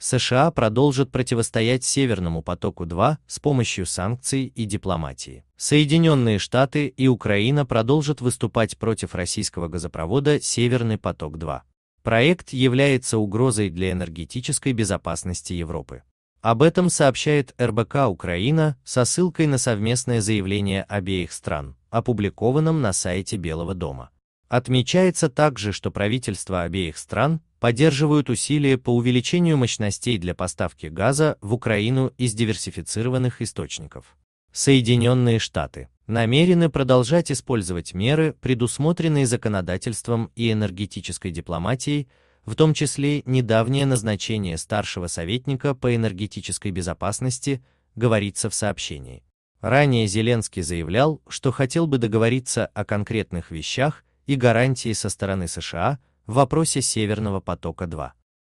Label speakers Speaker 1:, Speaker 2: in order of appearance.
Speaker 1: США продолжат противостоять Северному потоку-2 с помощью санкций и дипломатии. Соединенные Штаты и Украина продолжат выступать против российского газопровода Северный поток-2. Проект является угрозой для энергетической безопасности Европы. Об этом сообщает РБК Украина со ссылкой на совместное заявление обеих стран, опубликованном на сайте Белого дома. Отмечается также, что правительства обеих стран поддерживают усилия по увеличению мощностей для поставки газа в Украину из диверсифицированных источников. Соединенные Штаты намерены продолжать использовать меры, предусмотренные законодательством и энергетической дипломатией, в том числе недавнее назначение старшего советника по энергетической безопасности, говорится в сообщении. Ранее Зеленский заявлял, что хотел бы договориться о конкретных вещах и гарантии со стороны США в вопросе Северного потока-2.